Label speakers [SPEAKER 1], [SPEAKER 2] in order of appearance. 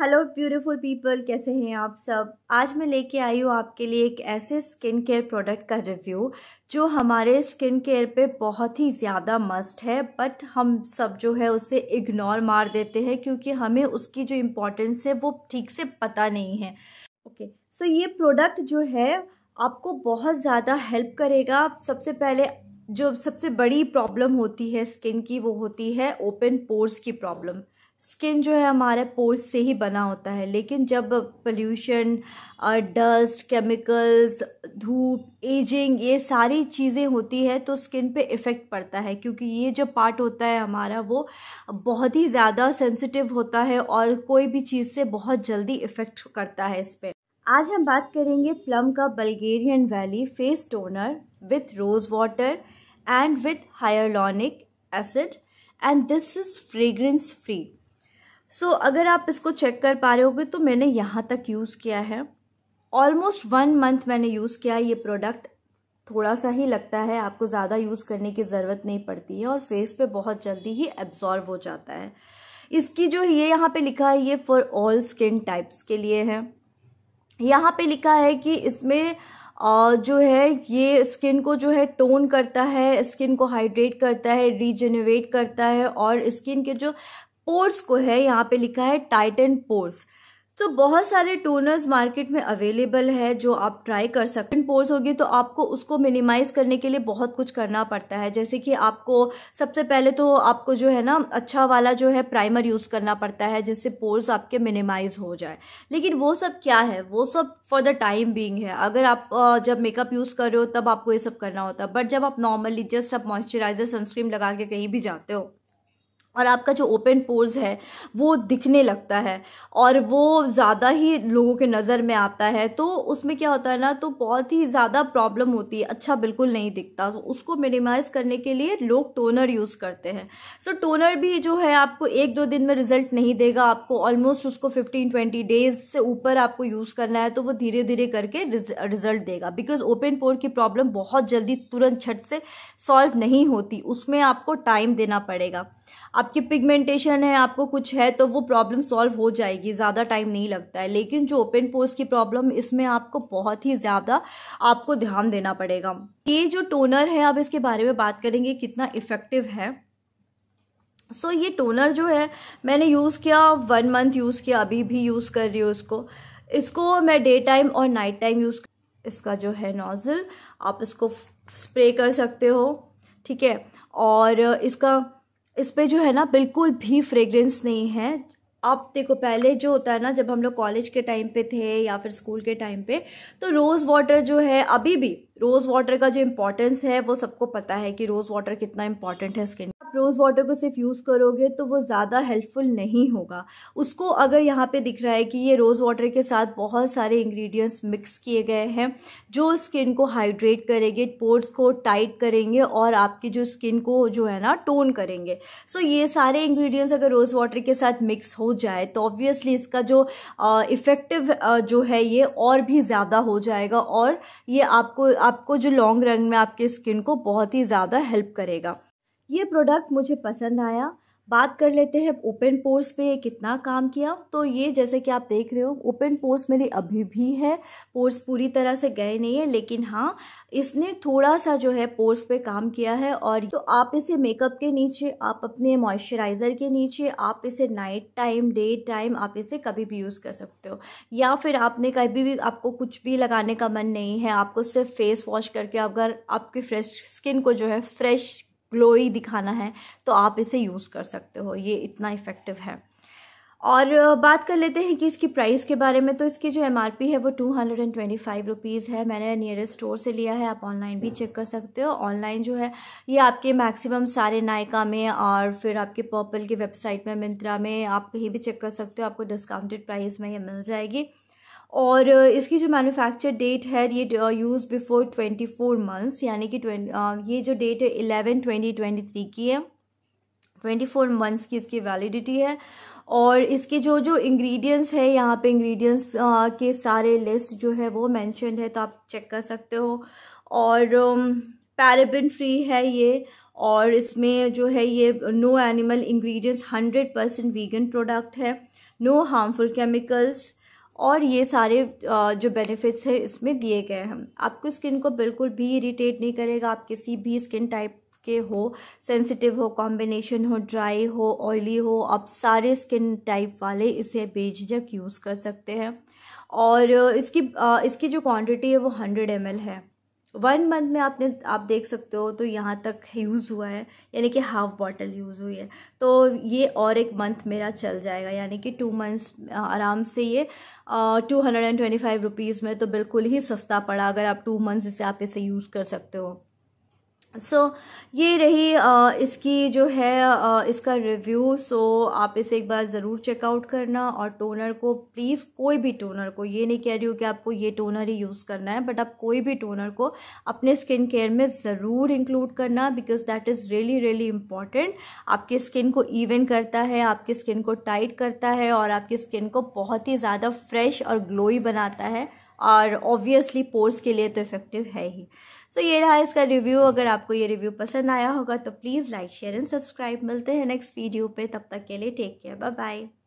[SPEAKER 1] hello beautiful people कैसे हैं आप सब आज मैं लेके आई हूँ आपके लिए एक ऐसे स्किन केयर प्रोडक्ट का रिव्यू जो हमारे स्किन केयर पे बहुत ही ज़्यादा मस्ट है बट हम सब जो है उसे इग्नोर मार देते हैं क्योंकि हमें उसकी जो इम्पोर्टेंस है वो ठीक से पता नहीं है ओके okay, सो so ये प्रोडक्ट जो है आपको बहुत ज़्यादा हेल्प करेगा सबसे पहले जो सबसे बड़ी प्रॉब्लम होती है स्किन की वो होती है ओपन पोर्स की प्रॉब्लम स्किन जो है हमारे पोर्स से ही बना होता है लेकिन जब पोल्यूशन डस्ट केमिकल्स धूप एजिंग ये सारी चीज़ें होती है तो स्किन पे इफ़ेक्ट पड़ता है क्योंकि ये जो पार्ट होता है हमारा वो बहुत ही ज़्यादा सेंसिटिव होता है और कोई भी चीज़ से बहुत जल्दी इफ़ेक्ट करता है इस पर आज हम बात करेंगे प्लम का Bulgarian valley face toner with rose water and with hyaluronic acid and this is fragrance free so so, अगर आप इसको चेक कर पा रहे होगे तो मैंने यहाँ तक यूज़ किया है ऑलमोस्ट वन मंथ मैंने यूज़ किया है ये प्रोडक्ट थोड़ा सा ही लगता है आपको ज़्यादा यूज़ करने की ज़रूरत नहीं पड़ती है और फेस पे बहुत जल्दी ही एब्जॉर्व हो जाता है इसकी जो ये यहाँ पे लिखा है ये फॉर ऑल स्किन टाइप्स के लिए है यहाँ पे लिखा है कि इसमें जो है ये स्किन को जो है टोन करता है स्किन को हाइड्रेट करता है रीजेनरेट करता है और स्किन के जो पोर्स को है यहाँ पे लिखा है टाइटन पोर्स तो बहुत सारे टोनर्स मार्केट में अवेलेबल है जो आप ट्राई कर सकते हैं पोर्स होगी तो आपको उसको मिनिमाइज करने के लिए बहुत कुछ करना पड़ता है जैसे कि आपको सबसे पहले तो आपको जो है ना अच्छा वाला जो है प्राइमर यूज़ करना पड़ता है जिससे पोर्स आपके मिनिमाइज हो जाए लेकिन वो सब क्या है वो सब फॉर द टाइम बींग है अगर आप जब मेकअप यूज़ कर रहे हो तब आपको ये सब करना होता है बट जब आप नॉर्मली जस्ट आप मॉइस्चराइजर सनस्क्रीन लगा के कहीं भी जाते हो और आपका जो ओपन पोर्स है वो दिखने लगता है और वो ज़्यादा ही लोगों के नज़र में आता है तो उसमें क्या होता है ना तो बहुत ही ज़्यादा प्रॉब्लम होती है अच्छा बिल्कुल नहीं दिखता उसको मिनिमाइज करने के लिए लोग टोनर यूज़ करते हैं सो so, टोनर भी जो है आपको एक दो दिन में रिजल्ट नहीं देगा आपको ऑलमोस्ट उसको फिफ्टीन ट्वेंटी डेज से ऊपर आपको यूज़ करना है तो वो धीरे धीरे करके रिजल्ट देगा बिकॉज ओपन पोर की प्रॉब्लम बहुत जल्दी तुरंत छट से सॉल्व नहीं होती उसमें आपको टाइम देना पड़ेगा आपकी पिगमेंटेशन है आपको कुछ है तो वो प्रॉब्लम सॉल्व हो जाएगी ज़्यादा टाइम नहीं लगता है लेकिन जो ओपन पोर्स की प्रॉब्लम इसमें आपको बहुत ही ज़्यादा आपको ध्यान देना पड़ेगा ये जो टोनर है आप इसके बारे में बात करेंगे कितना इफेक्टिव है सो so, ये टोनर जो है मैंने यूज़ किया वन मंथ यूज़ किया अभी भी यूज़ कर रही हूँ इसको इसको मैं डे टाइम और नाइट टाइम यूज़ इसका जो है नोज़ल आप इसको स्प्रे कर सकते हो ठीक है और इसका इस पर जो है ना बिल्कुल भी फ्रेगरेंस नहीं है आप देखो पहले जो होता है ना जब हम लोग कॉलेज के टाइम पे थे या फिर स्कूल के टाइम पे तो रोज़ वाटर जो है अभी भी रोज़ वाटर का जो इम्पोर्टेंस है वो सबको पता है कि रोज़ वाटर कितना इम्पॉर्टेंट है स्किन रोज़ वाटर को सिर्फ यूज़ करोगे तो वो ज़्यादा हेल्पफुल नहीं होगा उसको अगर यहाँ पे दिख रहा है कि ये रोज़ वाटर के साथ बहुत सारे इंग्रेडिएंट्स मिक्स किए गए हैं जो स्किन को हाइड्रेट करेंगे पोर्ट्स को टाइट करेंगे और आपकी जो स्किन को जो है ना टोन करेंगे सो so, ये सारे इंग्रीडियंट्स अगर रोज़ वाटर के साथ मिक्स हो जाए तो ऑब्वियसली इसका जो इफ़ेक्टिव जो है ये और भी ज़्यादा हो जाएगा और ये आपको आपको जो लॉन्ग रन में आपके स्किन को बहुत ही ज़्यादा हेल्प करेगा ये प्रोडक्ट मुझे पसंद आया बात कर लेते हैं ओपन पोर्स पे कितना काम किया तो ये जैसे कि आप देख रहे हो ओपन पोर्स मेरे अभी भी है पोर्स पूरी तरह से गए नहीं है लेकिन हाँ इसने थोड़ा सा जो है पोर्स पे काम किया है और तो आप इसे मेकअप के नीचे आप अपने मॉइस्चराइज़र के नीचे आप इसे नाइट टाइम डे टाइम आप इसे कभी भी यूज़ कर सकते हो या फिर आपने कभी भी आपको कुछ भी लगाने का मन नहीं है आपको सिर्फ फेस वॉश करके अगर आपकी फ्रेश स्किन को जो है फ्रेश ग्लोई दिखाना है तो आप इसे यूज़ कर सकते हो ये इतना इफ़ेक्टिव है और बात कर लेते हैं कि इसकी प्राइस के बारे में तो इसकी जो एम है वो two hundred and twenty five rupees है मैंने नियरेस्ट स्टोर से लिया है आप ऑनलाइन भी चेक कर सकते हो ऑनलाइन जो है ये आपके मैक्सिमम सारे नायका में और फिर आपके पर्पल की वेबसाइट में मिंत्रा में आप कहीं भी चेक कर सकते हो आपको डिस्काउंटेड प्राइस में ये मिल जाएगी और इसकी जो मैन्युफैक्चर डेट है ये use before twenty four months यानी कि uh, ये जो डेट है इलेवन ट्वेंटी ट्वेंटी थ्री की है ट्वेंटी फोर मंथ्स की इसकी वैलिडिटी है और इसके जो जो इंग्रेडिएंट्स है यहाँ पे इंग्रेडिएंट्स uh, के सारे लिस्ट जो है वो मेंशन है तो आप चेक कर सकते हो और पैराबिन um, फ्री है ये और इसमें जो है ये no animal ingredients hundred percent vegan product है नो हार्मफुल केमिकल्स और ये सारे जो बेनिफिट्स हैं इसमें दिए गए हैं आपको स्किन को बिल्कुल भी इरिटेट नहीं करेगा आप किसी भी स्किन टाइप के हो सेंसिटिव हो कॉम्बिनेशन हो ड्राई हो ऑयली हो आप सारे स्किन टाइप वाले इसे बेझिझक यूज़ कर सकते हैं और इसकी इसकी जो क्वांटिटी है वो हंड्रेड एम है वन मंथ में आपने आप देख सकते हो तो यहाँ तक यूज़ हुआ है यानी कि हाफ बॉटल यूज़ हुई है तो ये और एक मंथ मेरा चल जाएगा यानी कि टू मंथ्स आराम से ये two hundred and twenty five rupees में तो बिल्कुल ही सस्ता पड़ा अगर आप टू मंथ्स इसे आप इसे यूज़ कर सकते हो सो so, ये रही आ, इसकी जो है आ, इसका रिव्यू सो so, आप इसे एक बार ज़रूर चेकआउट करना और टोनर को प्लीज़ कोई भी टोनर को ये नहीं कह रही हूँ कि आपको ये टोनर ही यूज़ करना है बट आप कोई भी टोनर को अपने स्किन केयर में ज़रूर इंक्लूड करना because that is really really important आपकी स्किन को इवेंट करता है आपकी स्किन को टाइट करता है और आपकी स्किन को बहुत ही ज़्यादा फ्रेश और ग्लोई बनाता है और ऑब्वियसली पोर्स के लिए तो इफेक्टिव है ही सो so, ये रहा इसका रिव्यू अगर आपको ये रिव्यू पसंद आया होगा तो please like share and subscribe मिलते हैं नेक्स्ट वीडियो पे तब तक के लिए टेक केयर बाय बाय